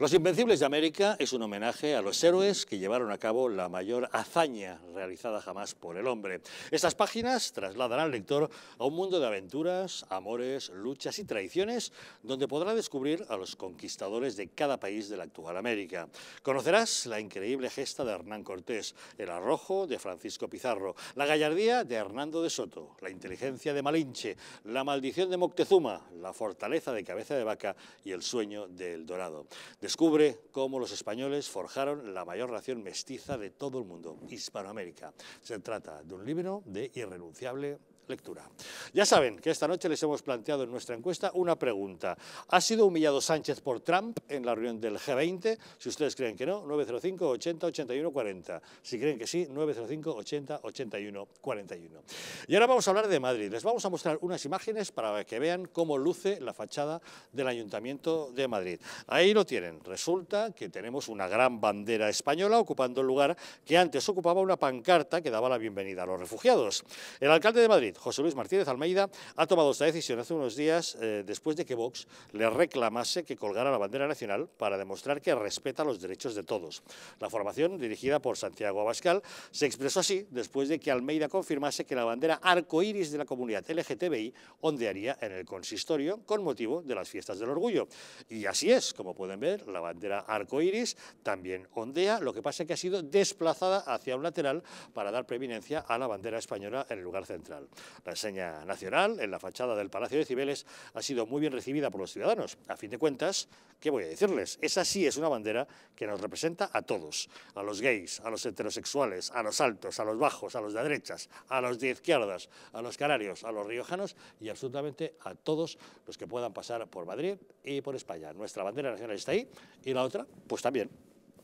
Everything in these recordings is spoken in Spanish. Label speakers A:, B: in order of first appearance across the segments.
A: Los Invencibles de América es un homenaje a los héroes que llevaron a cabo la mayor hazaña realizada jamás por el hombre. Estas páginas trasladarán al lector a un mundo de aventuras, amores, luchas y traiciones, donde podrá descubrir a los conquistadores de cada país de la actual América. Conocerás la increíble gesta de Hernán Cortés, el arrojo de Francisco Pizarro, la gallardía de Hernando de Soto, la inteligencia de Malinche, la maldición de Moctezuma, la fortaleza de Cabeza de Vaca y el sueño del Dorado. Descubre cómo los españoles forjaron la mayor ración mestiza de todo el mundo, Hispanoamérica. Se trata de un libro de irrenunciable lectura. Ya saben que esta noche les hemos planteado en nuestra encuesta una pregunta. ¿Ha sido humillado Sánchez por Trump en la reunión del G20? Si ustedes creen que no, 905 80 81 40. Si creen que sí, 905 80 81 41. Y ahora vamos a hablar de Madrid. Les vamos a mostrar unas imágenes para que vean cómo luce la fachada del Ayuntamiento de Madrid. Ahí lo tienen. Resulta que tenemos una gran bandera española ocupando el lugar que antes ocupaba una pancarta que daba la bienvenida a los refugiados. El alcalde de Madrid, José Luis Martínez Almeida ha tomado esta decisión hace unos días eh, después de que Vox le reclamase que colgara la bandera nacional para demostrar que respeta los derechos de todos. La formación, dirigida por Santiago Abascal, se expresó así después de que Almeida confirmase que la bandera arcoíris de la comunidad LGTBI ondearía en el consistorio con motivo de las fiestas del orgullo. Y así es, como pueden ver, la bandera arcoíris también ondea, lo que pasa que ha sido desplazada hacia un lateral para dar preeminencia a la bandera española en el lugar central. La enseña nacional en la fachada del Palacio de Cibeles ha sido muy bien recibida por los ciudadanos. A fin de cuentas, ¿qué voy a decirles? Esa sí es una bandera que nos representa a todos, a los gays, a los heterosexuales, a los altos, a los bajos, a los de derechas, a los de izquierdas, a los canarios, a los riojanos y absolutamente a todos los que puedan pasar por Madrid y por España. Nuestra bandera nacional está ahí y la otra, pues también.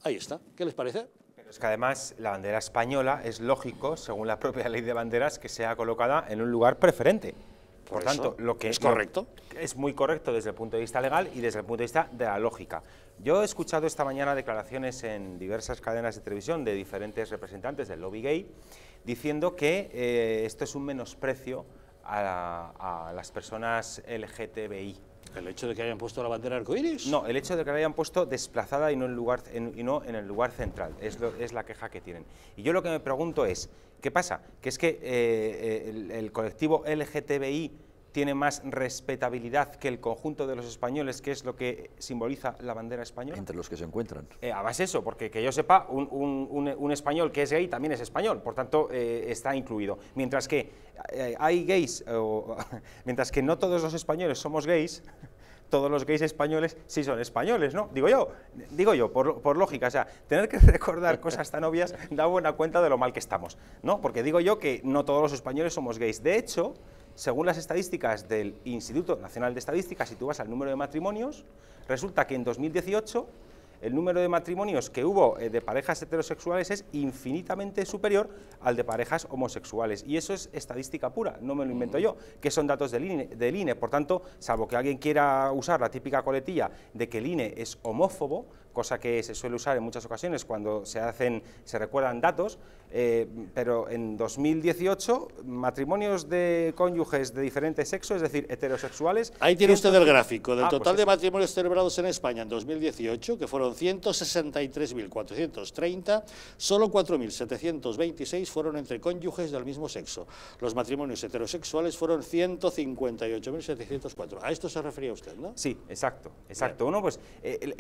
A: Ahí está. ¿Qué les parece? es que además
B: la bandera española es lógico, según la propia ley de banderas, que sea colocada en un lugar preferente. Por, tanto, lo que es correcto. Es muy correcto desde el punto de vista legal y desde el punto de vista de la lógica. Yo he escuchado esta mañana declaraciones en diversas cadenas de televisión de diferentes representantes del lobby gay diciendo que eh, esto es un menosprecio a, a las personas LGTBI. ¿El hecho de que hayan puesto la bandera arcoíris? No, el hecho de que la hayan puesto desplazada y no en, lugar, y no en el lugar central, es, la queja que tienen. Y yo lo que me pregunto es, ¿qué pasa? Que es que eh, eh, el colectivo LGTBI tiene más respetabilidad que el conjunto de los españoles, que es lo que simboliza la bandera española? Entre
C: los que se encuentran.
B: Eh, además eso, porque que yo sepa, un, español que es gay también es español, por tanto eh, está incluido. Mientras que eh, hay gays, mientras que no todos los españoles somos gays, todos los gays españoles sí son españoles, ¿no? Digo yo, digo yo, por, por, lógica, o sea, tener que recordar cosas tan obvias da buena cuenta de lo mal que estamos, ¿no? Porque digo yo que no todos los españoles somos gays. De hecho, según las estadísticas del Instituto Nacional de Estadística, si tú vas al número de matrimonios, resulta que en 2018 el número de matrimonios que hubo eh, de parejas heterosexuales es infinitamente superior al de parejas homosexuales. Y eso es estadística pura, no me lo invento yo, que son datos del INE. Del INE. Por tanto, salvo que alguien quiera usar la típica coletilla de que el INE es homófobo, cosa que se suele usar en muchas ocasiones cuando se hacen, se recuerdan datos, eh, pero en 2018 matrimonios de cónyuges
A: de diferente sexo, es decir, heterosexuales. Ahí tiene usted el gráfico del ah, pues total de matrimonios celebrados en España en 2018, que fueron 163.430, solo 4.726 fueron entre cónyuges del mismo sexo. Los matrimonios heterosexuales fueron 158.704. A esto se refería usted, ¿no? Sí, exacto, exacto. Uno, pues,
B: eh,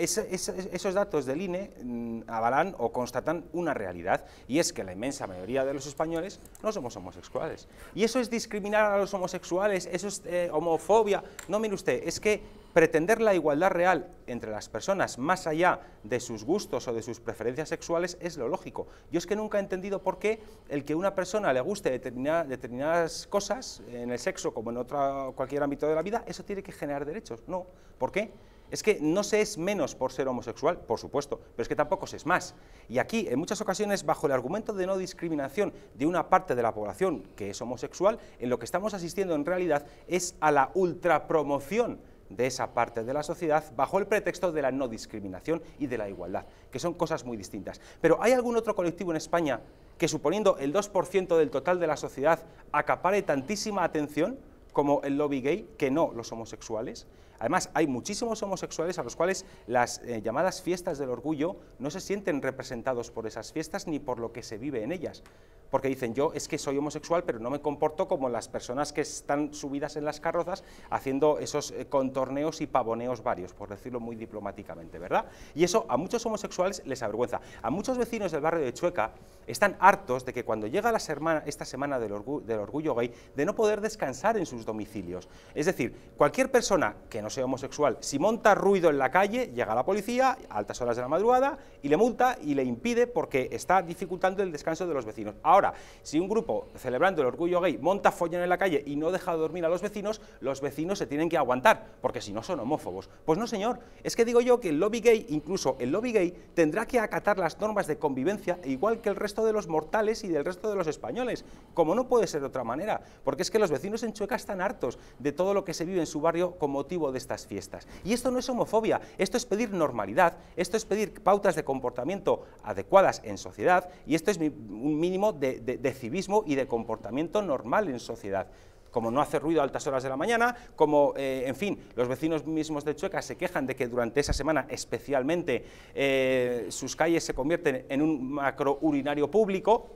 B: esos datos del INE mm, avalan o constatan una realidad, y es que la inmensa mayoría de los españoles no somos homosexuales. Y eso es discriminar a los homosexuales, eso es eh, homofobia. No, mire usted, es que pretender la igualdad real entre las personas más allá de sus gustos o de sus preferencias sexuales es lo lógico. Yo es que nunca he entendido por qué el que una persona le guste determinadas cosas en el sexo como en otro, cualquier ámbito de la vida, eso tiene que generar derechos. No, ¿por qué? Es que no se es menos por ser homosexual, por supuesto, pero es que tampoco se es más. Y aquí, en muchas ocasiones, bajo el argumento de no discriminación de una parte de la población que es homosexual, en lo que estamos asistiendo en realidad es a la ultrapromoción de esa parte de la sociedad bajo el pretexto de la no discriminación y de la igualdad, que son cosas muy distintas. Pero ¿hay algún otro colectivo en España que suponiendo el 2% del total de la sociedad acapare tantísima atención como el lobby gay, que no los homosexuales? Además, hay muchísimos homosexuales a los cuales las eh, llamadas fiestas del orgullo no se sienten representados por esas fiestas ni por lo que se vive en ellas. Porque dicen, yo es que soy homosexual, pero no me comporto como las personas que están subidas en las carrozas haciendo esos eh, contorneos y pavoneos varios, por decirlo muy diplomáticamente, ¿verdad? Y eso a muchos homosexuales les avergüenza. A muchos vecinos del barrio de Chueca están hartos de que cuando llega la esta semana del, del orgullo gay, de no poder descansar en sus domicilios. Es decir, cualquier persona que no sea homosexual, si monta ruido en la calle, llega la policía a altas horas de la madrugada y le multa y le impide porque está dificultando el descanso de los vecinos. Ahora, si un grupo celebrando el orgullo gay monta follón en la calle y no deja dormir a los vecinos, los vecinos se tienen que aguantar, porque si no son homófobos. Pues no, señor, es que digo yo que el lobby gay, incluso el lobby gay, tendrá que acatar las normas de convivencia igual que el resto de los mortales y del resto de los españoles, como no puede ser de otra manera, porque es que los vecinos en Chueca están hartos de todo lo que se vive en su barrio con motivo de de estas fiestas. Y esto no es homofobia, esto es pedir normalidad, esto es pedir pautas de comportamiento adecuadas en sociedad y esto es un mínimo de, civismo y de comportamiento normal en sociedad como no hace ruido a altas horas de la mañana, como, eh, en fin, los vecinos mismos de Chueca se quejan de que durante esa semana especialmente eh, sus calles se convierten en un macro urinario público,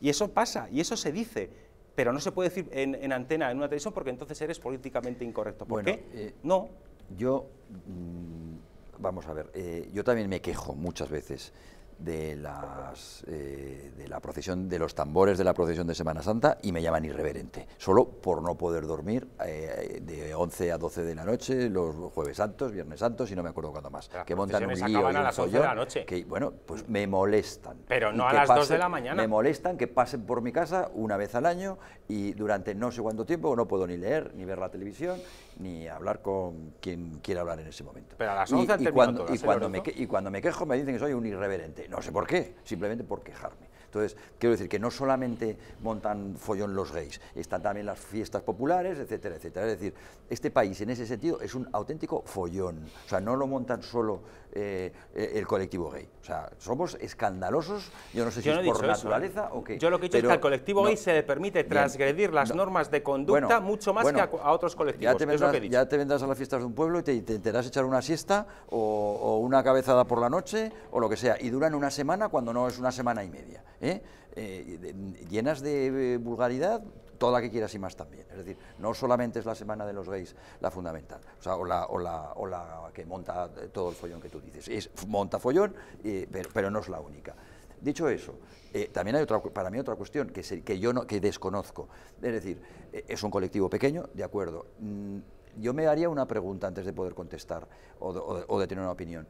B: y eso pasa, y eso se dice, pero no se puede decir en, antena, en una televisión, porque entonces eres políticamente incorrecto. ¿Por qué? Eh,
C: no. Yo, mm, vamos a ver, eh, yo también me quejo muchas veces de, las, eh, la procesión, de los tambores de la procesión de Semana Santa y me llaman irreverente, solo por no poder dormir eh, de 11 a 12 de la noche, los jueves santos, viernes santos y no me acuerdo cuándo más. que montan un lío y a la noche. que bueno, pues me molestan. Pero no a las 2 de la mañana. Me molestan que pasen por mi casa una vez al año y durante no sé cuánto tiempo no puedo ni leer ni ver la televisión ni hablar con quien quiera hablar en ese momento. Pero a las 11 y, y, cuando, ¿eh, y cuando me quejo me dicen que soy un irreverente. No sé por qué, simplemente por quejarme. Entonces, quiero decir que no solamente montan follón los gays, están también las fiestas populares, etcétera, etcétera. Es decir, este país en ese sentido es un auténtico follón. O sea, no lo montan solo eh, eh, el colectivo gay. O sea, somos escandalosos, yo no sé si es por ¿eh? naturaleza
B: o qué. Yo lo que he dicho es que al colectivo gay se le permite transgredir las normas
C: de conducta mucho más que a,
B: otros colectivos. Ya te, vendrás,
C: ya te vendrás a las fiestas de un pueblo y te intentarás echar una siesta o, una cabezada por la noche o lo que sea. Y duran una semana cuando no es una semana y media. ¿eh? Eh, llenas de eh, vulgaridad, toda que quieras y más también. Es decir, no solamente es la semana de los gays la fundamental, o, la, que monta todo el follón que tú dices. Es, monta follón, pero, no es la única. Dicho eso, también hay otra, para mí otra cuestión que, que yo no, que desconozco. Es decir, es un colectivo pequeño, de acuerdo. Mm, yo me haría una pregunta antes de poder contestar o de tener una opinión.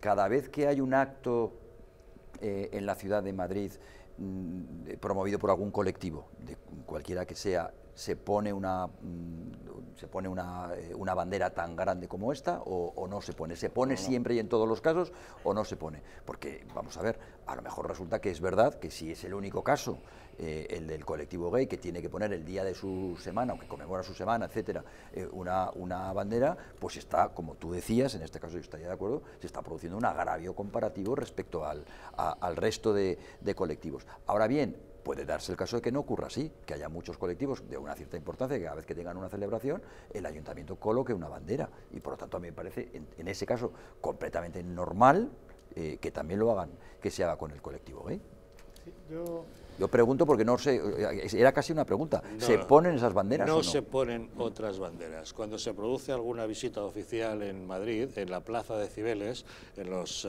C: Cada vez que hay un acto eh, en la ciudad de Madrid mm, promovido por algún colectivo, de cualquiera que sea, se pone una, mm, se pone eh, una, bandera tan grande como esta o, no se pone. ¿Se pone siempre y en todos los casos o no se pone? Porque, vamos a ver, a lo mejor resulta que es verdad que si es el único caso, eh, el del colectivo gay, que tiene que poner el día de su semana o que conmemora su semana, etcétera, eh, una, una bandera, pues está, como tú decías, en este caso yo estaría de acuerdo, se está produciendo un agravio comparativo respecto al, al resto de, de colectivos. Ahora bien, Puede darse el caso de que no ocurra así, que haya muchos colectivos de una cierta importancia que cada vez que tengan una celebración el ayuntamiento coloque una bandera y por lo tanto a mí me parece en, ese caso completamente normal eh, que también lo hagan, que se haga con el colectivo. ¿eh? Yo pregunto porque no sé, eh, era casi una pregunta. ¿Se ponen esas banderas? No, o no, se
A: ponen otras banderas. Cuando se produce alguna visita oficial en Madrid, en la plaza de Cibeles, en los eh,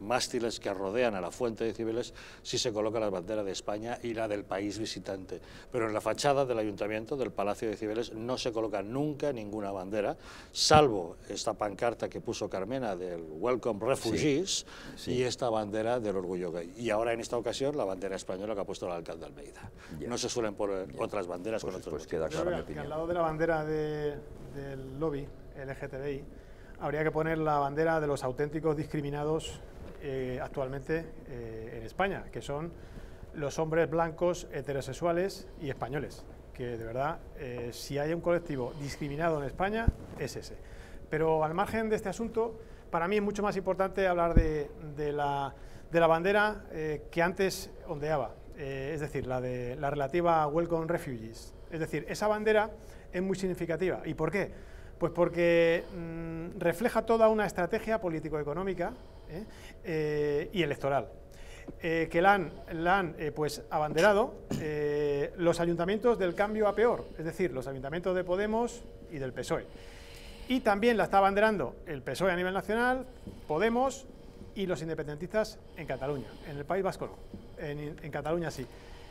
A: mástiles que rodean a la fuente de Cibeles, sí se coloca la bandera de España y la del país visitante. Pero en la fachada del ayuntamiento, del Palacio de Cibeles, no se coloca nunca ninguna bandera, salvo esta pancarta que puso Carmena del Welcome Refugees y esta bandera del orgullo gay. Y ahora en esta ocasión la bandera española que ha puesto al alcalde Almeida. No se suelen poner otras banderas con otros. queda al lado
D: de la bandera del lobby LGTBI habría que poner la bandera de los auténticos discriminados eh, actualmente eh, en España, que son los hombres blancos, heterosexuales y españoles. Que de verdad, eh, si hay un colectivo discriminado en España, es ese. Pero al margen de este asunto, para mí es mucho más importante hablar de, la, bandera que antes ondeaba, eh, es decir, la, de, la relativa a Welcome Refugees. Es decir, esa bandera es muy significativa. ¿Y por qué? Pues porque mm, refleja toda una estrategia político-económica ¿eh? Eh, y electoral. que la han, la han pues, abanderado los ayuntamientos del cambio a peor, es decir, los ayuntamientos de Podemos y del PSOE. Y también la está abanderando el PSOE a nivel nacional, Podemos y los independentistas en Cataluña. En el País Vasco en, Cataluña sí.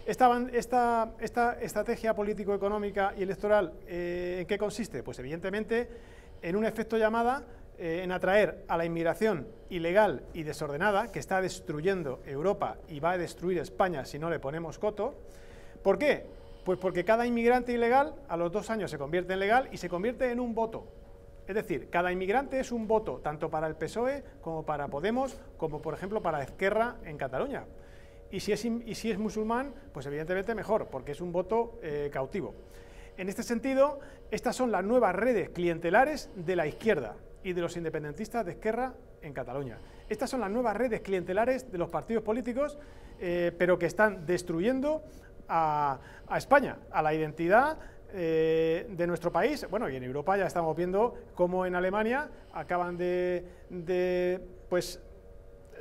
D: Esta, esta estrategia político-económica y electoral, eh, ¿en qué consiste? Pues evidentemente en un efecto llamada eh, en atraer a la inmigración ilegal y desordenada que está destruyendo Europa y va a destruir España si no le ponemos coto. ¿Por qué? Pues porque cada inmigrante ilegal a los dos años se convierte en legal y se convierte en un voto. Es decir, cada inmigrante es un voto, tanto para el PSOE como para Podemos, como por ejemplo para Esquerra en Cataluña. Y si es, y si es musulmán, pues evidentemente mejor, porque es un voto eh, cautivo. En este sentido, estas son las nuevas redes clientelares de la izquierda y de los independentistas de Esquerra en Cataluña. Estas son las nuevas redes clientelares de los partidos políticos, eh, pero que están destruyendo a España, a la identidad eh, de nuestro país. Bueno, y en Europa ya estamos viendo cómo en Alemania acaban de, de pues,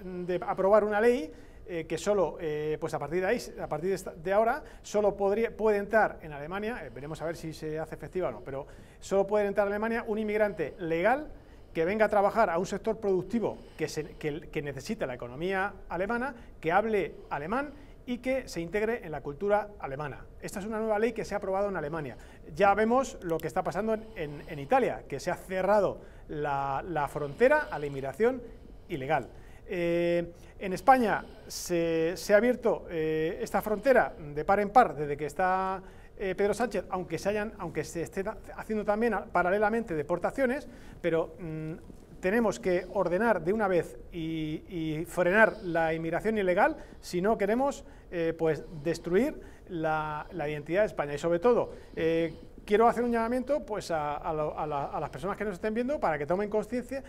D: de aprobar una ley eh, que solo, eh, pues a partir de ahí, a partir de, ahora, solo podría, puede entrar en Alemania, veremos a ver si se hace efectiva o no, pero solo puede entrar en Alemania un inmigrante legal que venga a trabajar a un sector productivo que, se, que necesita la economía alemana, que hable alemán y que se integre en la cultura alemana. Esta es una nueva ley que se ha aprobado en Alemania. Ya vemos lo que está pasando en, Italia, que se ha cerrado la, frontera a la inmigración ilegal. Eh, en España se, ha abierto eh, esta frontera de par en par desde que está eh, Pedro Sánchez, aunque se, hayan, aunque se esté haciendo también paralelamente deportaciones, pero mm, tenemos que ordenar de una vez y, frenar la inmigración ilegal si no queremos eh, pues destruir la, identidad de España. Y sobre todo, eh, quiero hacer un llamamiento pues, a, las personas que nos estén viendo para que tomen conciencia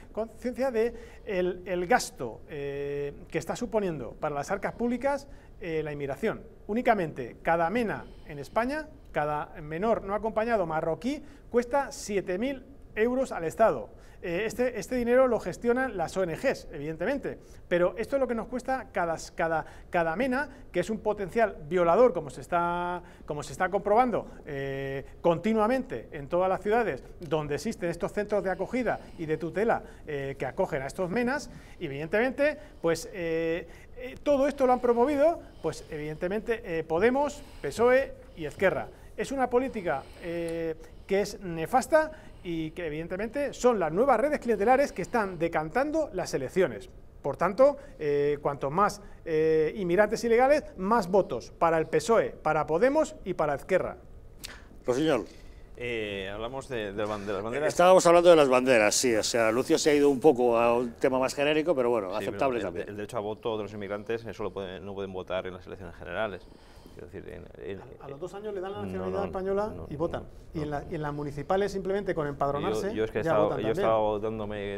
D: de el, gasto eh, que está suponiendo para las arcas públicas la inmigración. Únicamente cada mena en España, cada menor no acompañado marroquí, cuesta 7.000 euros al Estado. Eh, este, este, dinero lo gestionan las ONGs, evidentemente, pero esto es lo que nos cuesta cada, cada, cada MENA, que es un potencial violador, como se está, como se está comprobando eh, continuamente en todas las ciudades donde existen estos centros de acogida y de tutela eh, que acogen a estos MENAs, evidentemente, pues... todo esto lo han promovido, pues evidentemente Podemos, PSOE y Esquerra. Es una política que es nefasta y que evidentemente son las nuevas redes clientelares que están decantando las elecciones. Por tanto, eh, cuanto más eh, inmigrantes ilegales, más votos para el PSOE, para Podemos y para Izquierda.
A: Rosiñol. Eh, hablamos de, las banderas. Estábamos hablando de las banderas, sí. O sea, Lucio se ha ido un poco a un tema más genérico, pero bueno, aceptable el, también.
E: El derecho a voto de los inmigrantes, eso no pueden votar en las elecciones generales a, los dos
D: años le dan la nacionalidad española y votan. y, en, la, en las municipales simplemente con empadronarse. Yo, yo es he estado, yo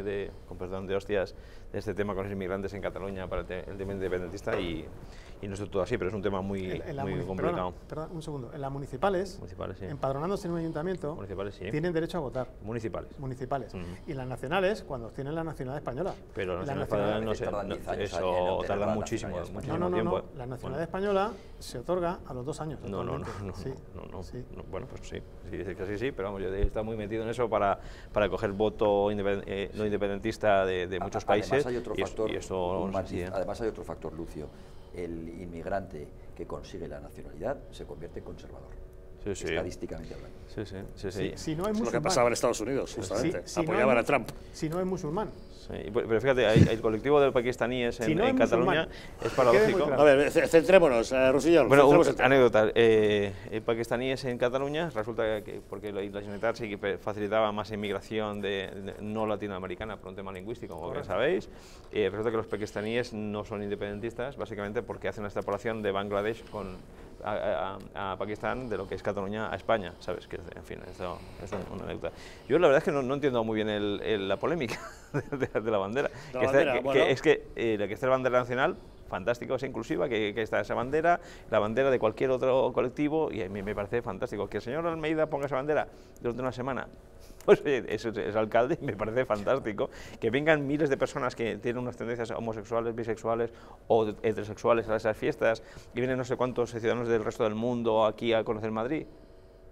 E: de, con perdón de hostias este tema con los inmigrantes en Cataluña para el, tema independentista y, y, no es todo así, pero es un tema muy, muy complicado.
D: un segundo. En las municipales, empadronándose en un ayuntamiento, tienen derecho a votar. Municipales. Municipales. Mm. Y las nacionales, cuando tienen la nacionalidad española.
E: Pero la nacionalidad no se, eso tarda muchísimo, No, no, no, pues, La nacionalidad
D: española se otorga a los dos años. No, no, no,
E: Bueno, pues sí, sí, que sí, sí, pero vamos, yo he muy metido en eso para, para coger voto eh, no independentista de, muchos
C: países además hay otro factor, Lucio. El inmigrante que consigue la nacionalidad se convierte en conservador sí, sí. estadísticamente hablando. Sí, si, no
D: lo que pasaba en
E: Estados Unidos, justamente. Apoyaban a Trump.
D: Si no es musulmán.
E: pero fíjate, el colectivo de pakistaníes en, Cataluña es paradójico. A ver,
A: centrémonos, eh, Bueno,
E: anécdota. Eh, eh, pakistaníes en Cataluña, resulta que porque la Generalitat sí que facilitaba más inmigración de, no latinoamericana por un tema lingüístico, como bien sabéis. Eh, resulta que los pakistaníes no son independentistas, básicamente porque hacen la extrapolación de Bangladesh con a, Pakistán de lo que es Cataluña a España, ¿sabes? Que, en fin, eso es una anécdota. Yo la verdad es que no, no entiendo muy bien el, la polémica de, la bandera. que es que eh, la que está la bandera nacional fantástico esa inclusiva, que, que, está esa bandera, la bandera de cualquier otro colectivo, y a mí me parece fantástico. Que el señor Almeida ponga esa bandera durante una semana, pues, eh, es, alcalde y me parece fantástico. Que vengan miles de personas que tienen unas tendencias homosexuales, bisexuales o heterosexuales a esas fiestas y vienen no sé cuántos ciudadanos del resto del mundo aquí a conocer Madrid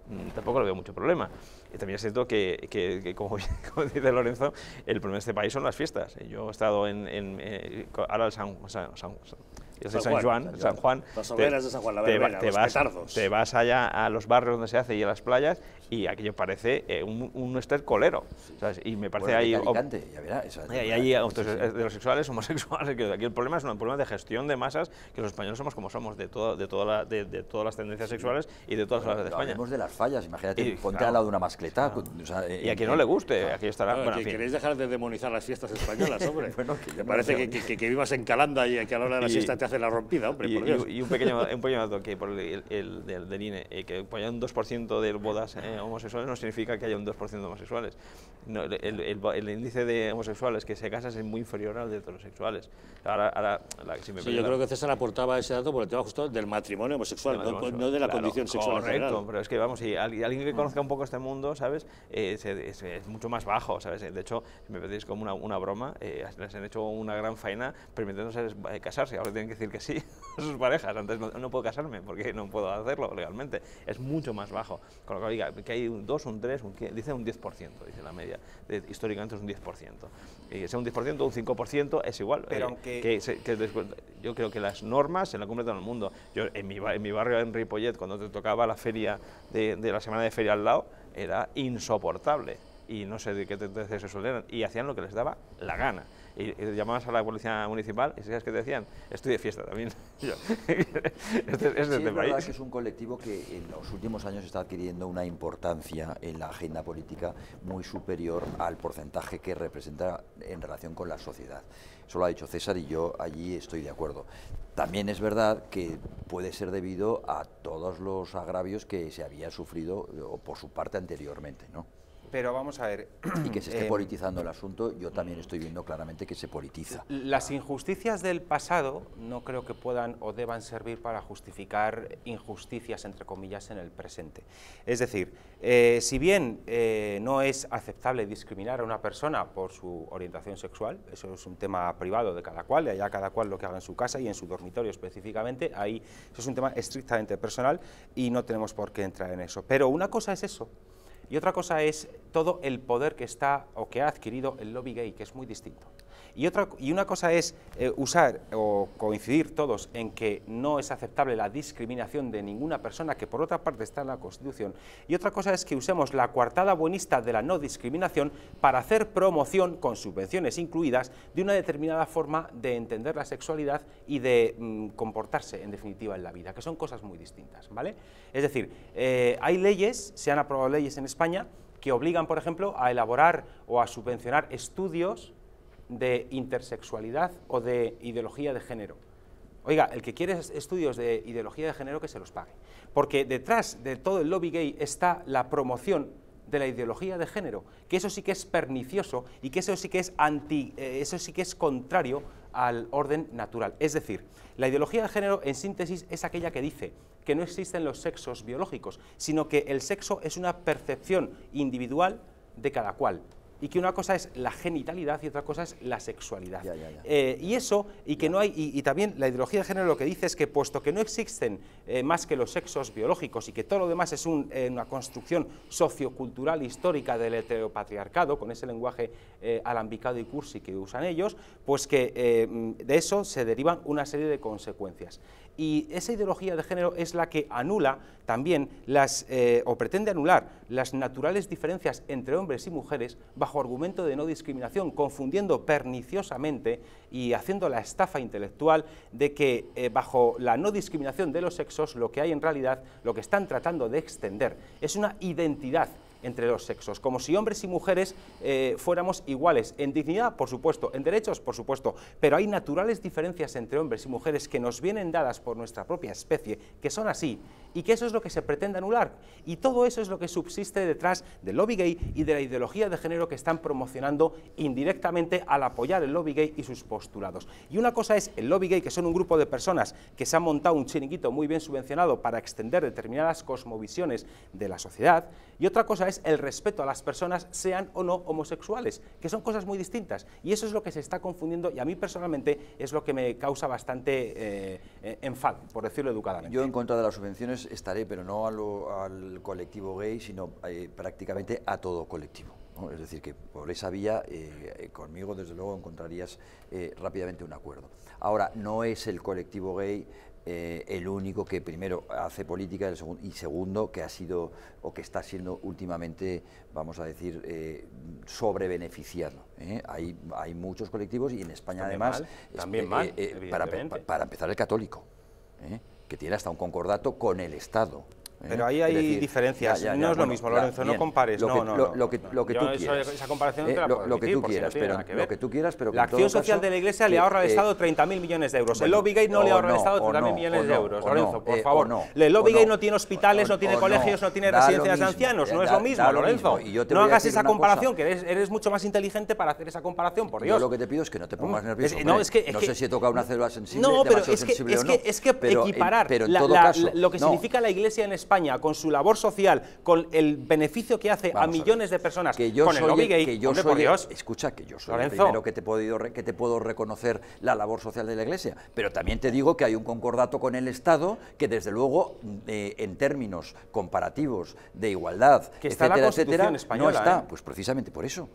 E: mm, tampoco lo veo mucho problema. Y también es cierto que, como, dice Lorenzo, el problema de este país son las fiestas. Yo he estado en, eh, ahora el San, yo San, Juan, San, Juan, Las te, San Juan, la te, vas, Te vas allá a los barrios donde se hace y a las playas y aquello parece eh, un, estercolero. Y me parece ahí...
C: Y ahí
E: sexuales homosexuales, que aquí el problema es un problema de gestión de masas, que los españoles somos como somos, de, todo, de, toda la, de, todas las tendencias sexuales y de todas las de España. vemos de las
C: fallas, imagínate, ponte al lado de una mascleta. y a quien no le guste, aquí estará... Bueno, queréis
A: dejar de demonizar las fiestas españolas, hombre. bueno, parece que, que, vivas en Calanda y que a la hora de la siesta te hacer la rompida, hombre, y, por Dios. Y, un, pequeño,
E: dato que por el, del, INE, eh, que haya un 2% de bodas eh, homosexuales no significa que haya un 2% de homosexuales. el, índice de homosexuales que se casan es muy inferior al de heterosexuales. Ahora, sí, yo creo que César aportaba ese dato por el tema justo del
A: matrimonio homosexual, no, de la condición sexual Correcto,
E: pero es que vamos, si alguien que mm. conozca un poco este mundo, ¿sabes? Eh, es, mucho más bajo, ¿sabes? De hecho, me pedís como una, una broma, les han hecho una gran faena permitiéndose casarse, ahora tienen que decir que sí sus parejas. Antes no, puedo casarme porque no puedo hacerlo legalmente. Es mucho más bajo. Con lo que, diga que hay un 2, un 3, un, dice un 10%, dice la media. históricamente es un 10%. Y sea un 10% o un 5% es igual. Pero eh, Que yo creo que las normas se la cumple todo el mundo. Yo, en, mi, en mi barrio, en Ripollet, cuando te tocaba la feria de, la semana de feria al lado, era insoportable y no sé de qué tendencias se solían y hacían lo que les daba la gana y, llamabas a la policía municipal y sabes que te decían, estoy de fiesta también. Este, este es verdad
C: que es un colectivo que en los últimos años está adquiriendo una importancia en la agenda política muy superior al porcentaje que representa en relación con la sociedad. Eso lo ha dicho César y yo allí estoy de acuerdo. También es verdad que puede ser debido a todos los agravios que se había sufrido o por su parte anteriormente, ¿no?
B: Pero vamos a ver...
C: Y que se esté eh, politizando el asunto, yo también estoy viendo claramente que se politiza.
B: Las injusticias del pasado no creo que puedan o deban servir para justificar injusticias, entre comillas, en el presente. Es decir, eh, si bien eh, no es aceptable discriminar a una persona por su orientación sexual, eso es un tema privado de cada cual, allá cada cual lo que haga en su casa y en su dormitorio específicamente, ahí eso es un tema estrictamente personal y no tenemos por qué entrar en eso. Pero una cosa es eso y otra cosa es todo el poder que está o que ha adquirido el lobby gay, que es muy distinto. Y, otra, y una cosa es eh, usar o coincidir todos en que no es aceptable la discriminación de ninguna persona, que por otra parte está en la Constitución. Y otra cosa es que usemos la coartada buenista de la no discriminación para hacer promoción, con subvenciones incluidas, de una determinada forma de entender la sexualidad y de mm, comportarse, en definitiva, en la vida, que son cosas muy distintas. ¿vale? Es decir, eh, hay leyes, se han aprobado leyes en España, que obligan, por ejemplo, a elaborar o a subvencionar estudios de intersexualidad o de ideología de género. Oiga, el que quiere estudios de ideología de género que se los pague. Porque detrás de todo el lobby gay está la promoción de la ideología de género, que eso sí que es pernicioso y que eso sí que es anti, eh, eso sí que es contrario al orden natural. Es decir, la ideología de género en síntesis es aquella que dice que no existen los sexos biológicos, sino que el sexo es una percepción individual de cada cual y que una cosa es la genitalidad y otra cosa es la sexualidad. Eh, y eso, y que no hay, y, también la ideología de género lo que dice es que puesto que no existen eh, más que los sexos biológicos y que todo lo demás es eh, una construcción sociocultural histórica del heteropatriarcado, con ese lenguaje alambicado y cursi que usan ellos, pues que de eso se derivan una serie de consecuencias y esa ideología de género es la que anula también las, eh, o pretende anular las naturales diferencias entre hombres y mujeres bajo argumento de no discriminación, confundiendo perniciosamente y haciendo la estafa intelectual de que eh, bajo la no discriminación de los sexos lo que hay en realidad, lo que están tratando de extender, es una identidad entre los sexos, como si hombres y mujeres eh, fuéramos iguales, en dignidad, por supuesto, en derechos, por supuesto, pero hay naturales diferencias entre hombres y mujeres que nos vienen dadas por nuestra propia especie, que son así y que eso es lo que se pretende anular. Y todo eso es lo que subsiste detrás del lobby gay y de la ideología de género que están promocionando indirectamente al apoyar el lobby gay y sus postulados. Y una cosa es el lobby gay, que son un grupo de personas que se han montado un chiringuito muy bien subvencionado para extender determinadas cosmovisiones de la sociedad, y otra cosa es el respeto a las personas, sean o no homosexuales, que son cosas muy distintas. Y eso es lo que se está confundiendo y a mí personalmente es lo que me causa bastante eh, eh, enfado, por decirlo educadamente.
C: Yo en contra de las subvenciones estaré, pero no al colectivo gay, sino eh, prácticamente a todo colectivo. Es decir, que por esa vía eh, eh, conmigo, desde luego, encontrarías rápidamente un acuerdo. Ahora, no es el colectivo gay el único que primero hace política y segundo que ha sido o que está siendo últimamente, vamos a decir, eh, sobrebeneficiado. Hay, hay muchos colectivos y en España además... también mal, para, para, empezar el católico que tiene hasta un concordato con el Estado. ¿eh? Pero ahí hay diferencias, no es lo mismo, Lorenzo, no compares. Lo que, no, no, lo, que, lo que tú quieras. Esa comparación eh, te la lo, que tú quieras, pero, lo que tú quieras, pero La acción social
B: de la Iglesia le ahorra al eh, Estado 30.000 millones de euros. el el Lobbygate no le ahorra al Estado 30.000 millones de euros, Lorenzo, por favor. El Lobbygate no tiene hospitales,
C: no tiene colegios, no tiene residencias de ancianos, no eh, es lo mismo, Lorenzo. No hagas esa comparación, que
B: eres mucho más inteligente para hacer esa comparación, por Dios. Yo lo que
C: te pido es que no te pongas nervioso. No sé si he tocado una célula sensible, no sensible Es que equiparar lo que significa
B: la Iglesia en España España, con su labor social, con el beneficio que hace a millones de personas, que yo con el que yo por Dios.
C: Escucha, que yo soy el primero que te, que te puedo reconocer la labor social de la Iglesia, pero también te digo que hay un concordato con el Estado que desde luego, mm, eh, en términos comparativos de igualdad, etcétera, etcétera, no está, ¿eh? pues precisamente por eso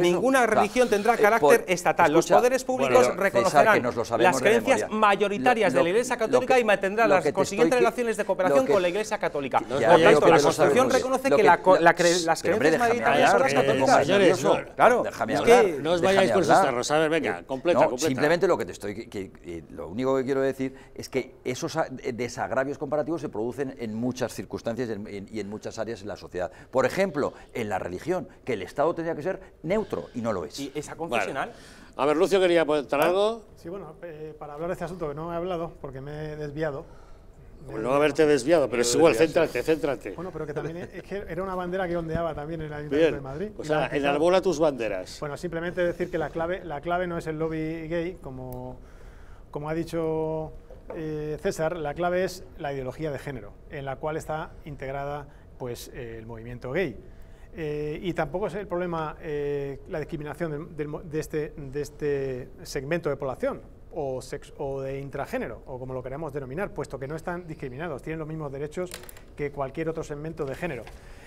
C: ninguna religión tendrá eh, carácter estatal. los poderes públicos reconocerán las creencias
B: mayoritarias de la Iglesia Católica y mantendrán las consiguientes relaciones de cooperación con la Iglesia Católica. la Constitución reconoce que, las creencias mayoritarias son las católicas. Eh, déjame hablar. No os vayáis con sus ver,
C: venga, completa, Simplemente lo que te estoy... Lo único que quiero decir es que esos eh, desagravios comparativos se producen en muchas circunstancias y en muchas áreas en la sociedad. Por ejemplo, en la religión, que el Estado tendría que ser neutro y no lo es. ¿Y esa confesional? A ver,
A: Lucio quería aportar ah, algo.
D: Sí, bueno, eh, para hablar de este asunto que no he hablado porque me he desviado.
A: Por no haberte desviado, pero es igual, céntrate, céntrate. Bueno, pero que
D: también es que era una bandera que ondeaba también en el Ayuntamiento de Madrid. O sea, enarbola tus
A: banderas.
D: Bueno, simplemente decir que la clave, la clave no es el lobby gay, como, como ha dicho eh, César, la clave es la ideología de género, en la cual está integrada pues, el movimiento gay. Eh, y tampoco es el problema eh, la discriminación de, este, de, este, segmento de población o, o de intragénero, o como lo queramos denominar, puesto que no están discriminados, tienen los mismos derechos que cualquier otro segmento de género.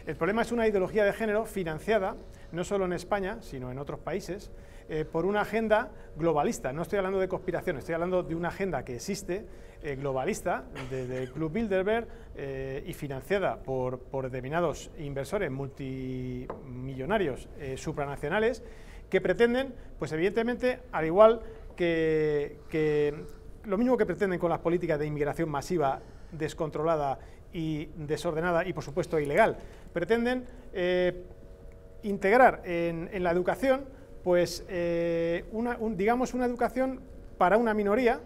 D: El problema es una ideología de género financiada, no solo en España, sino en otros países, eh, por una agenda globalista. No estoy hablando de conspiración, estoy hablando de una agenda que existe eh, globalista desde Club Bilderberg eh, y financiada por, por, determinados inversores multimillonarios eh, supranacionales que pretenden, pues evidentemente, al igual que, que lo mismo que pretenden con las políticas de inmigración masiva descontrolada y desordenada y por supuesto ilegal. Pretenden integrar en, la educación pues una, digamos una educación para una minoría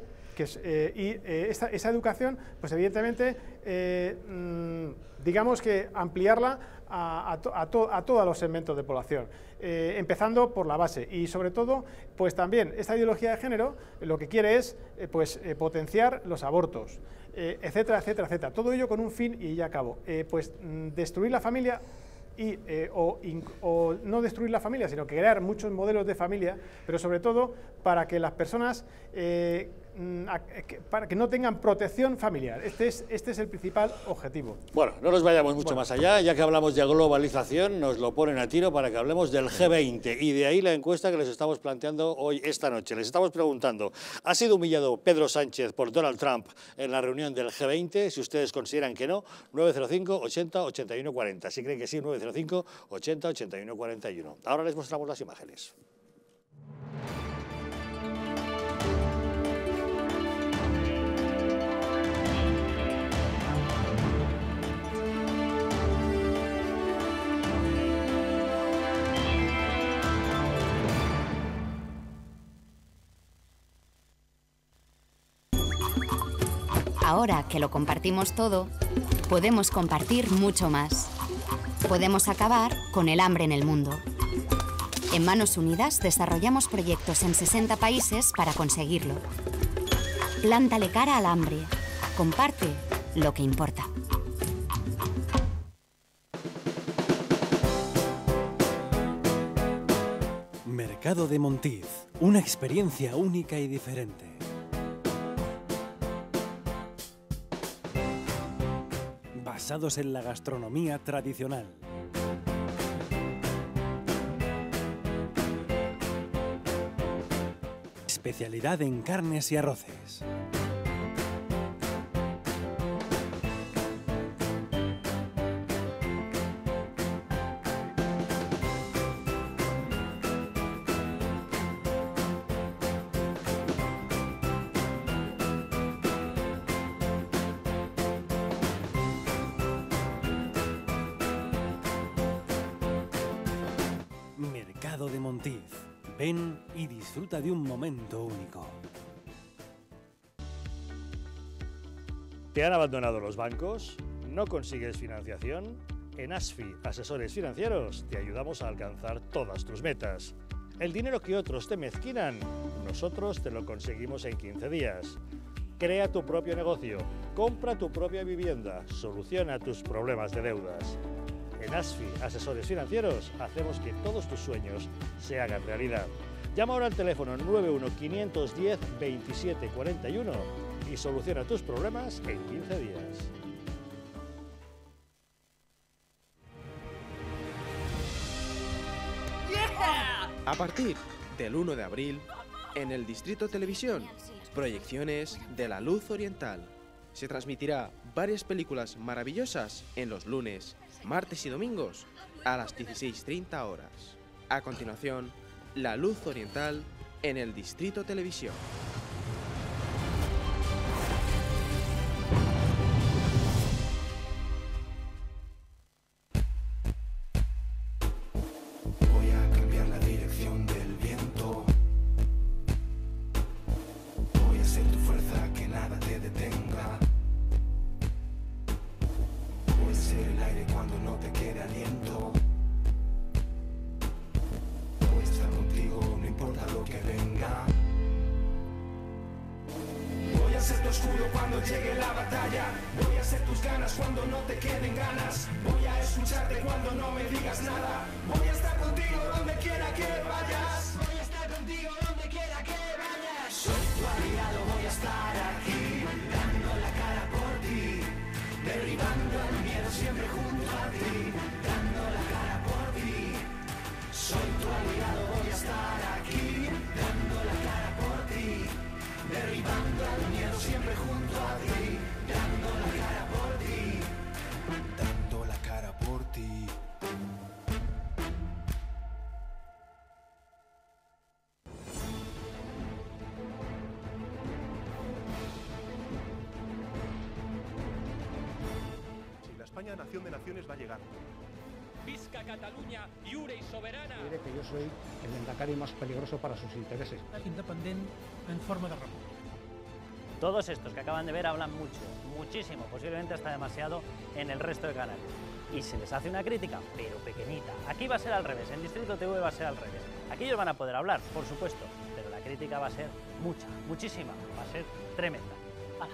D: eh, y eh, esa educación, pues evidentemente, eh, mm, digamos que ampliarla a, a, todos los segmentos de población, empezando por la base. Y sobre todo, pues también esta ideología de género lo que quiere es pues, potenciar los abortos, etcétera, etcétera, etcétera. Todo ello con un fin, y ya acabo, pues mm, destruir la familia y, o, no destruir la familia, sino crear muchos modelos de familia, pero sobre todo para que las personas Mm, eh, para que no tengan protección familiar. Este, este es, el principal objetivo.
A: Bueno, no nos vayamos mucho más allá, ya que hablamos de globalización, nos lo ponen a tiro para que hablemos del G20 y de ahí la encuesta que les estamos planteando hoy, esta noche. Les estamos preguntando, ¿ha sido humillado Pedro Sánchez por Donald Trump en la reunión del G20? Si ustedes consideran que no, 905 80 81 40. Si creen que sí, 905 80 81 41. Ahora les mostramos las imágenes.
E: Ahora que lo compartimos todo, podemos compartir mucho más. Podemos acabar con el hambre en el mundo. En Manos Unidas desarrollamos proyectos en 60 países para conseguirlo. Plántale cara al hambre. Comparte lo que importa.
A: Mercado de Montiz. Una experiencia única y diferente.
B: en la gastronomía tradicional. Especialidad en carnes y arroces.
A: Ven y disfruta de un momento único. ¿Te han abandonado los bancos? ¿No consigues financiación? En ASFI, Asesores Financieros, te ayudamos a alcanzar todas tus metas. El dinero que otros te mezquinan, nosotros te lo conseguimos en 15 días. Crea tu propio negocio, compra tu propia vivienda, soluciona tus problemas de deudas. En ASFI, Asesores Financieros, hacemos que todos tus sueños se hagan realidad. Llama ahora al teléfono 91-510-2741 y soluciona tus problemas en 15
D: días. A partir del 1 de abril,
B: en el Distrito Televisión, proyecciones de la luz oriental. Se transmitirá varias películas maravillosas en los lunes, martes y domingos a las
D: 16.30 horas. A continuación, La Luz Oriental en el Distrito Televisión.
B: nación de naciones, va a llegar. Visca Cataluña, iure y soberana. Mire que yo soy el endacari más peligroso para sus intereses.
D: Independiente en forma de república.
B: Todos estos que acaban de ver hablan mucho, muchísimo, posiblemente hasta demasiado en el resto de canal. Y se les hace una crítica, pero pequeñita. Aquí va a ser al revés, en Distrito TV va a ser al revés. Aquí ellos van a poder hablar, por supuesto, pero la crítica va a ser mucha, muchísima, va a ser tremenda. ¡Hala!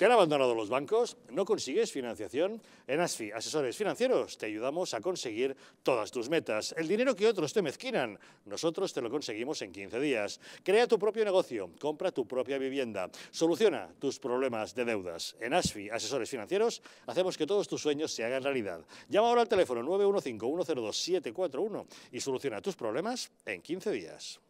A: ¿Te han abandonado los bancos? ¿No consigues financiación? En ASFI, Asesores Financieros, te ayudamos a conseguir todas tus metas. El dinero que otros te mezquinan, nosotros te lo conseguimos en 15 días. Crea tu propio negocio, compra tu propia vivienda, soluciona tus problemas de deudas. En ASFI, Asesores Financieros, hacemos que todos tus sueños se hagan realidad. Llama ahora al teléfono 915 y soluciona tus problemas en 15 días.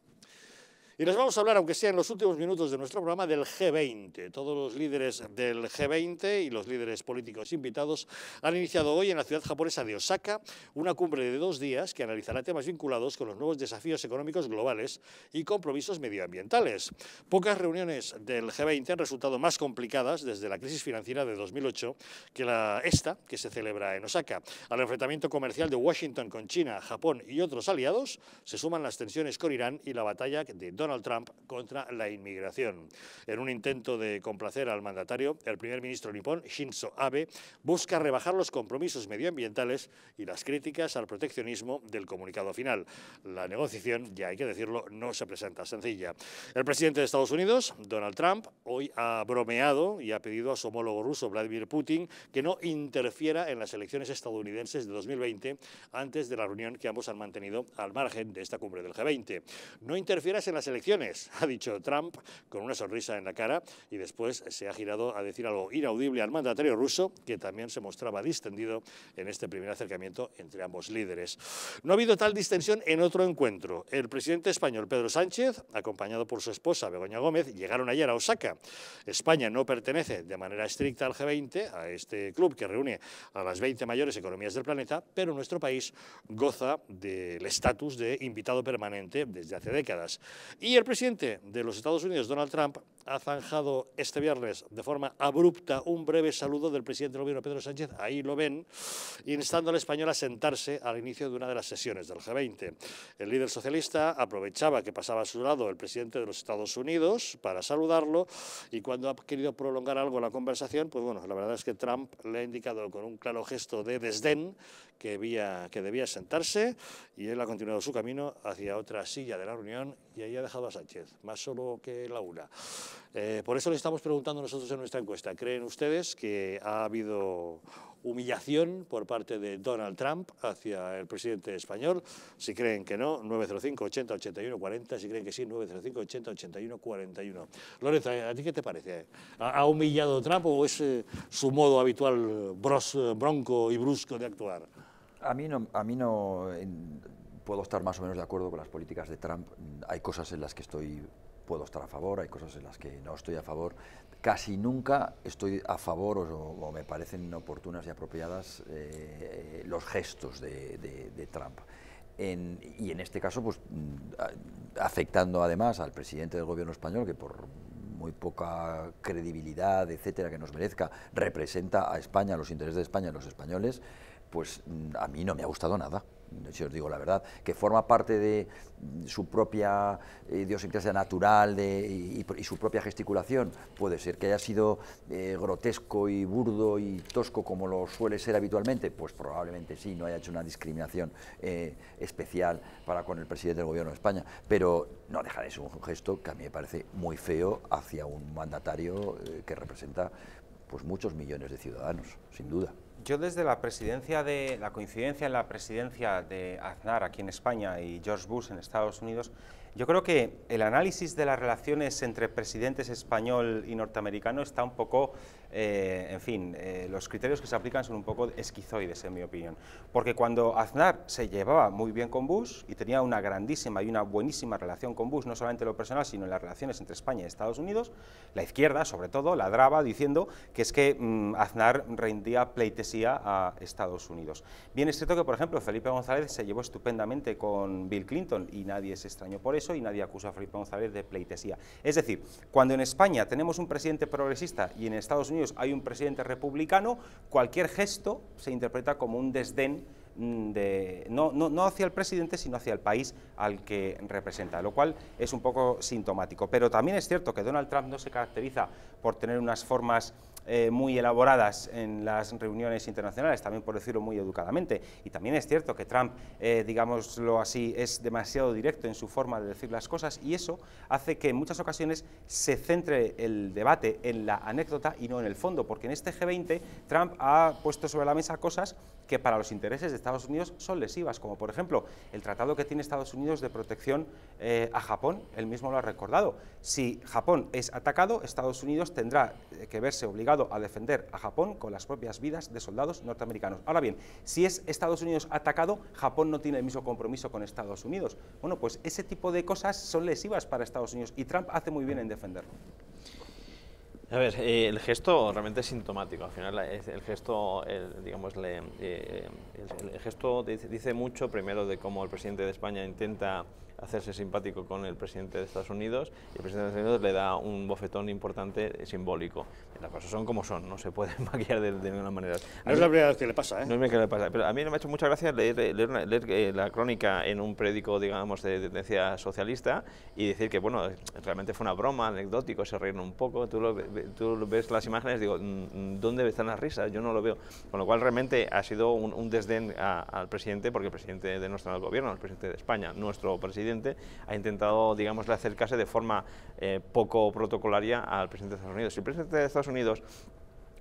A: Y les vamos a hablar, aunque sea en los últimos minutos de nuestro programa, del G20. Todos los líderes del G20 y los líderes políticos invitados han iniciado hoy en la ciudad japonesa de Osaka una cumbre de dos días que analizará temas vinculados con los nuevos desafíos económicos globales y compromisos medioambientales. Pocas reuniones del G20 han resultado más complicadas desde la crisis financiera de 2008 que la esta que se celebra en Osaka. Al enfrentamiento comercial de Washington con China, Japón y otros aliados se suman las tensiones con Irán y la batalla de Donald Donald Trump contra la inmigración. En un intento de complacer al mandatario, el primer ministro nipón, Shinzo Abe, busca rebajar los compromisos medioambientales y las críticas al proteccionismo del comunicado final. La negociación, ya hay que decirlo, no se presenta sencilla. El presidente de Estados Unidos, Donald Trump, hoy ha bromeado y ha pedido a su homólogo ruso, Vladimir Putin, que no interfiera en las elecciones estadounidenses de 2020 antes de la reunión que ambos han mantenido al margen de esta cumbre del G20. No interfieras en las elecciones ha dicho Trump con una sonrisa en la cara y después se ha girado a decir algo inaudible al mandatario ruso, que también se mostraba distendido en este primer acercamiento entre ambos líderes. No ha habido tal distensión en otro encuentro. El presidente español Pedro Sánchez, acompañado por su esposa Begoña Gómez, llegaron ayer a Osaka. España no pertenece de manera estricta al G20, a este club que reúne a las 20 mayores economías del planeta, pero nuestro país goza del estatus de invitado permanente desde hace décadas. Y y el presidente de los Estados Unidos, Donald Trump, ha zanjado este viernes de forma abrupta un breve saludo del presidente del gobierno, Pedro Sánchez, ahí lo ven, instando al español a sentarse al inicio de una de las sesiones del G20. El líder socialista aprovechaba que pasaba a su lado el presidente de los Estados Unidos para saludarlo y cuando ha querido prolongar algo la conversación, pues bueno, la verdad es que Trump le ha indicado con un claro gesto de desdén que, debía, que debía sentarse y él ha continuado su camino hacia otra silla de la reunión y ahí ha a Sánchez, más solo que la una. Eh, por eso le estamos preguntando nosotros en nuestra encuesta, ¿creen ustedes que ha habido humillación por parte de Donald Trump hacia el presidente español. Si creen que no, 905 80 81 40. Si creen que sí, 905 80 81 41. Lorenzo, ¿a ti qué te parece? ¿Ha, humillado Trump o es eh, su modo habitual bros, eh, bronco y brusco de actuar?
C: A mí no, a mí no puedo estar más o menos de acuerdo con las políticas de Trump. Mm, hay cosas en las que estoy puedo estar a favor, hay cosas en las que no estoy a favor. Casi nunca estoy a favor o, me parecen oportunas y apropiadas eh, los gestos de, Trump. y en este caso, pues mm, afectando además al presidente del gobierno español, que por muy poca credibilidad, etcétera, que nos merezca, representa a España, los intereses de España, los españoles, pues mm, a mí no me ha gustado nada si os digo la verdad, que forma parte de su propia idiosincrasia natural y, su propia gesticulación. Puede ser que haya sido eh, grotesco y burdo y tosco como lo suele ser habitualmente, pues probablemente sí, no haya hecho una discriminación eh, especial para con el presidente del gobierno de España, pero no dejaréis ser un gesto que a mí me parece muy feo hacia un mandatario eh, que representa pues muchos millones de ciudadanos, sin duda. Yo
B: desde la presidencia de la coincidencia en la presidencia de Aznar aquí en España y George Bush en Estados Unidos yo creo que el análisis de las relaciones entre presidentes español y norteamericano está un poco, eh, en fin, eh, los criterios que se aplican son un poco esquizoides, en mi opinión. Porque cuando Aznar se llevaba muy bien con Bush y tenía una grandísima y una buenísima relación con Bush, no solamente en lo personal, sino en las relaciones entre España y Estados Unidos, la izquierda, sobre todo, ladraba diciendo que es que mm, Aznar rendía pleitesía a Estados Unidos. Bien es cierto que, por ejemplo, Felipe González se llevó estupendamente con Bill Clinton y nadie se extrañó por eso y nadie acusa a Felipe González de pleitesía. Es decir, cuando en España tenemos un presidente progresista y en Estados Unidos hay un presidente republicano, cualquier gesto se interpreta como un desdén mm, de, no, no, no, hacia el presidente, sino hacia el país al que representa, lo cual es un poco sintomático. Pero también es cierto que Donald Trump no se caracteriza por tener unas formas eh, muy elaboradas en las reuniones internacionales, también por decirlo muy educadamente. Y también es cierto que Trump, eh, digámoslo así, es demasiado directo en su forma de decir las cosas y eso hace que en muchas ocasiones se centre el debate en la anécdota y no en el fondo, porque en este G20 Trump ha puesto sobre la mesa cosas que para los intereses de Estados Unidos son lesivas, como por ejemplo el tratado que tiene Estados Unidos de protección eh, a Japón, él mismo lo ha recordado. Si Japón es atacado, Estados Unidos tendrá eh, que verse obligado a defender a Japón con las propias vidas de soldados norteamericanos. Ahora bien, si es Estados Unidos atacado, Japón no tiene el mismo compromiso con Estados Unidos. Bueno, pues ese tipo de cosas son lesivas para Estados Unidos y Trump hace muy bien en defenderlo.
E: A ver, eh, el gesto realmente es sintomático. Al final, el gesto, digamos, eh, gesto dice mucho, primero, de cómo el presidente de España intenta hacerse simpático con el presidente de Estados Unidos y el presidente de Estados Unidos le da un bofetón importante eh, simbólico. Las cosas son como son, no se pueden maquillar de, ninguna manera. No es la primera vez que le pasa, ¿eh? No es la que le pasa, pero a mí me ha hecho mucha gracia leer, eh, eh, la crónica en un periódico, digamos, de tendencia socialista y decir que, bueno, realmente fue una broma, anecdótico, se rieron un poco, tú, lo, ves las imágenes digo, mm, mm, ¿dónde están las risas? Yo no lo veo. Con lo cual realmente ha sido un, desdén al presidente, porque el presidente de nuestro gobierno, el presidente de España, nuestro presidente, ha intentado, digamos, acercarse de forma eh, poco protocolaria al presidente de Estados Unidos. el presidente de Estados Unidos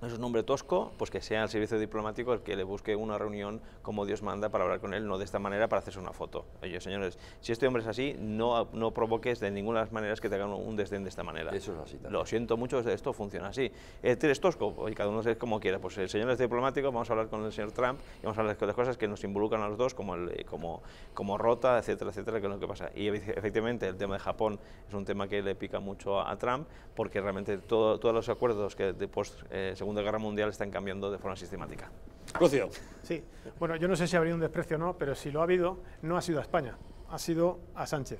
E: es un hombre tosco, pues que sea el servicio diplomático el que le busque una reunión como Dios manda para hablar con él, no de esta manera para hacerse una foto. Oye, señores, si este hombre es así, no, provoques de ninguna de las maneras que te hagan un desdén de esta manera. Eso es así. Lo siento mucho, esto funciona así. ¿Eres tosco? Y cada uno es como quiera. Pues el señor es diplomático, vamos a hablar con el señor Trump y vamos a hablar de cosas que nos involucran a los dos, como, eh, como, rota, etcétera, etcétera, que es lo que pasa. Y efectivamente, el tema de Japón es un tema que le pica mucho a, Trump, porque realmente todos los acuerdos que de según Segunda Guerra Mundial están cambiando de forma sistemática.
A: Lucio.
D: Sí, bueno, yo no sé si habría un desprecio o no, pero si lo ha habido, no ha sido a España, ha sido a Sánchez.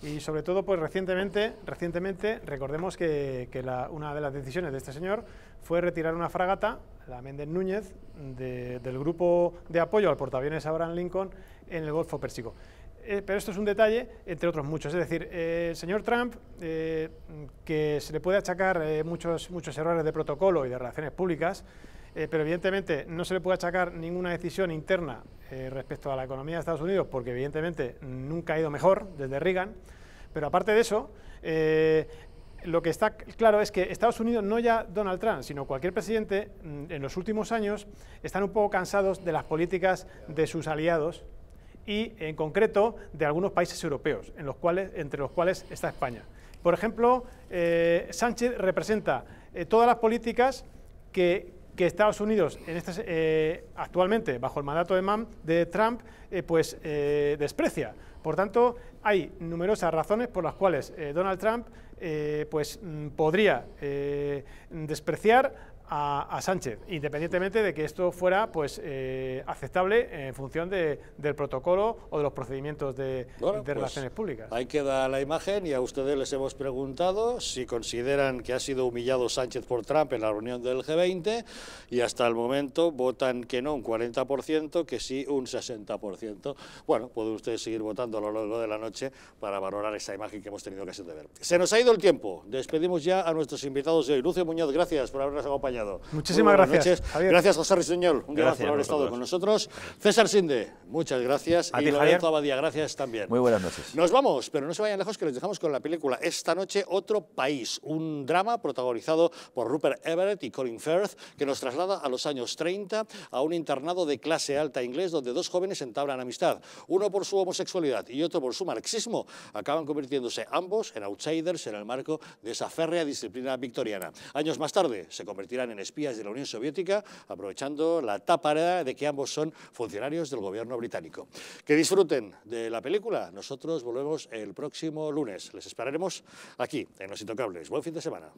D: Y sobre todo, pues recientemente, recientemente recordemos que, una de las decisiones de este señor fue retirar una fragata, la Méndez Núñez, del grupo de apoyo al portaaviones Abraham Lincoln en el Golfo Pérsico. Eh, pero esto es un detalle, entre otros muchos. Es decir, eh, el señor Trump, eh, que se le puede achacar muchos, muchos errores de protocolo y de relaciones públicas, pero evidentemente no se le puede achacar ninguna decisión interna respecto a la economía de Estados Unidos, porque evidentemente nunca ha ido mejor desde Reagan. Pero aparte de eso, lo que está claro es que Estados Unidos, no ya Donald Trump, sino cualquier presidente, mm, en los últimos años, están un poco cansados de las políticas de sus aliados y en concreto de algunos países europeos, en los cuales, entre los cuales está España. Por ejemplo, eh, Sánchez representa eh, todas las políticas que, Estados Unidos en este, eh, actualmente, bajo el mandato de, de Trump, pues desprecia. Por tanto, hay numerosas razones por las cuales Donald Trump pues, mm, podría despreciar a, Sánchez, independientemente de que esto fuera pues eh, aceptable en función de, del protocolo o de los procedimientos de, pues, relaciones pues, públicas.
A: Ahí queda la imagen y a ustedes les hemos preguntado si consideran que ha sido humillado Sánchez por Trump en la reunión del G20 y hasta el momento votan que no un 40%, que sí un 60%. Bueno, pueden ustedes seguir votando a lo largo de la noche para valorar esa imagen que hemos tenido que hacer de ver. Se nos ha ido el tiempo. Despedimos ya a nuestros invitados de hoy. Lucio Muñoz, gracias por habernos acompañado. Muchísimas gracias. Gracias, José Rizuñol Un gracias por haber estado con nosotros. César Sinde, muchas gracias. y gracias también. Muy buenas noches. Nos vamos, pero no se vayan lejos que les dejamos con la película Esta noche, otro país. Un drama protagonizado por Rupert Everett y Colin Firth que nos traslada a los años 30 a un internado de clase alta inglés donde dos jóvenes entablan amistad. Uno por su homosexualidad y otro por su marxismo. Acaban convirtiéndose ambos en outsiders en el marco de esa férrea disciplina victoriana. Años más tarde se convertirá en espías de la Unión Soviética, aprovechando la tápara de que ambos son funcionarios del gobierno británico. Que disfruten de la película. Nosotros volvemos el próximo lunes. Les esperaremos aquí, en Los Intocables. Buen fin de semana.